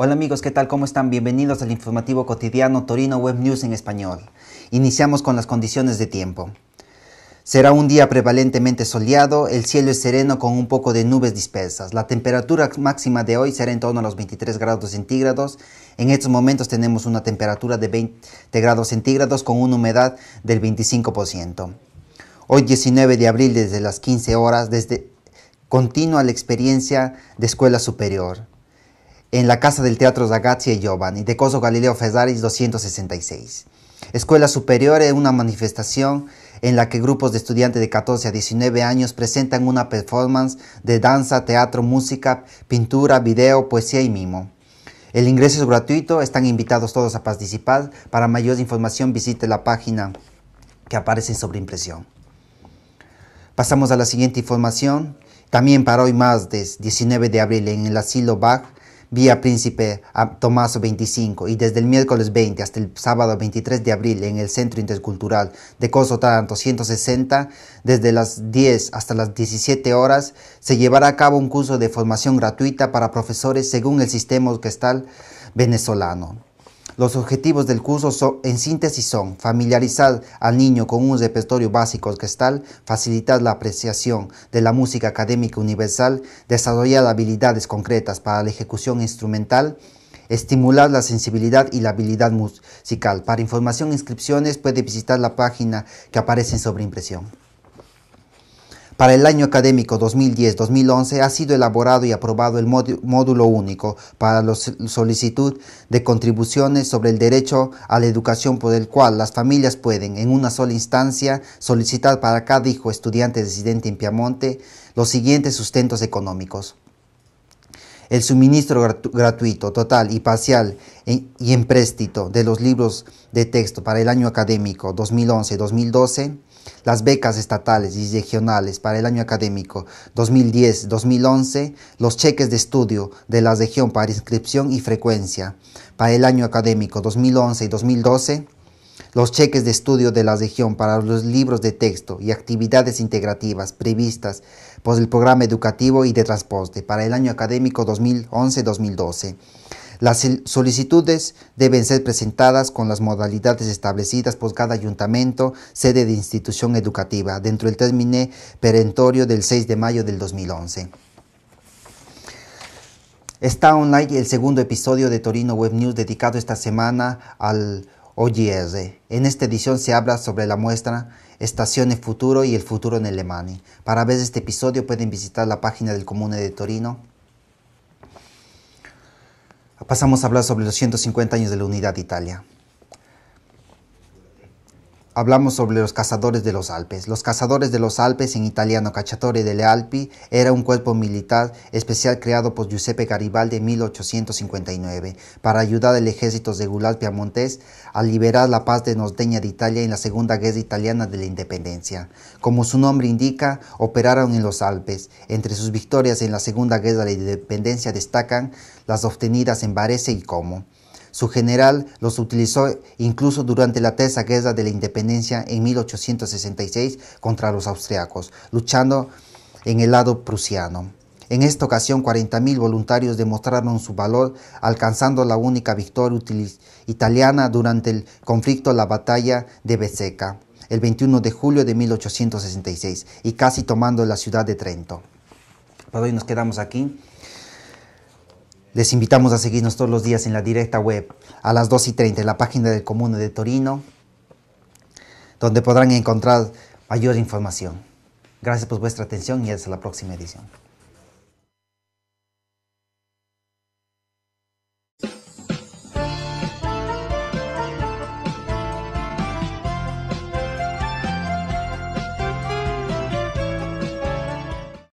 Hola amigos, ¿qué tal? ¿Cómo están? Bienvenidos al informativo cotidiano Torino Web News en español. Iniciamos con las condiciones de tiempo. Será un día prevalentemente soleado, el cielo es sereno con un poco de nubes dispersas. La temperatura máxima de hoy será en torno a los 23 grados centígrados. En estos momentos tenemos una temperatura de 20 grados centígrados con una humedad del 25%. Hoy 19 de abril desde las 15 horas, desde continua la experiencia de escuela superior en la casa del Teatro Zagazzi e Giovanni de Coso Galileo Fesaris 266. Escuela Superior es una manifestación en la que grupos de estudiantes de 14 a 19 años presentan una performance de danza, teatro, música, pintura, video, poesía y mimo. El ingreso es gratuito, están invitados todos a participar. Para mayor información visite la página que aparece sobre impresión. Pasamos a la siguiente información. También para hoy más de 19 de abril en el asilo Bach vía Príncipe Tomaso 25 y desde el miércoles 20 hasta el sábado 23 de abril en el Centro Intercultural de Coso Taranto desde las 10 hasta las 17 horas, se llevará a cabo un curso de formación gratuita para profesores según el sistema orquestal venezolano. Los objetivos del curso en síntesis son familiarizar al niño con un repertorio básico orquestal, facilitar la apreciación de la música académica universal, desarrollar habilidades concretas para la ejecución instrumental, estimular la sensibilidad y la habilidad musical. Para información e inscripciones puede visitar la página que aparece en impresión. Para el año académico 2010-2011 ha sido elaborado y aprobado el módulo único para la solicitud de contribuciones sobre el derecho a la educación por el cual las familias pueden en una sola instancia solicitar para cada hijo estudiante residente en Piamonte los siguientes sustentos económicos el suministro gratuito, total y parcial y empréstito de los libros de texto para el año académico 2011-2012, las becas estatales y regionales para el año académico 2010-2011, los cheques de estudio de la región para inscripción y frecuencia para el año académico 2011 2012, los cheques de estudio de la región para los libros de texto y actividades integrativas previstas por el programa educativo y de transporte para el año académico 2011-2012 las solicitudes deben ser presentadas con las modalidades establecidas por cada ayuntamiento, sede de institución educativa, dentro del término perentorio del 6 de mayo del 2011. Está online el segundo episodio de Torino Web News dedicado esta semana al OGR. En esta edición se habla sobre la muestra Estaciones Futuro y el Futuro en Alemania. Para ver este episodio pueden visitar la página del Comune de Torino pasamos a hablar sobre los 150 años de la unidad de Italia hablamos sobre los cazadores de los Alpes. Los cazadores de los Alpes, en italiano Cacciatore delle Alpi, era un cuerpo militar especial creado por Giuseppe Garibaldi en 1859 para ayudar al ejército Gulalpia piamontés a liberar la paz de Nordeña de Italia en la Segunda Guerra Italiana de la Independencia. Como su nombre indica, operaron en los Alpes. Entre sus victorias en la Segunda Guerra de la Independencia destacan las obtenidas en Varese y Como. Su general los utilizó incluso durante la Tercera Guerra de la Independencia en 1866 contra los austriacos, luchando en el lado prusiano. En esta ocasión, 40.000 voluntarios demostraron su valor, alcanzando la única victoria italiana durante el conflicto, la batalla de Beseca, el 21 de julio de 1866, y casi tomando la ciudad de Trento. Por hoy nos quedamos aquí. Les invitamos a seguirnos todos los días en la directa web a las 2 y 30 en la página del Comune de Torino, donde podrán encontrar mayor información. Gracias por vuestra atención y hasta la próxima edición.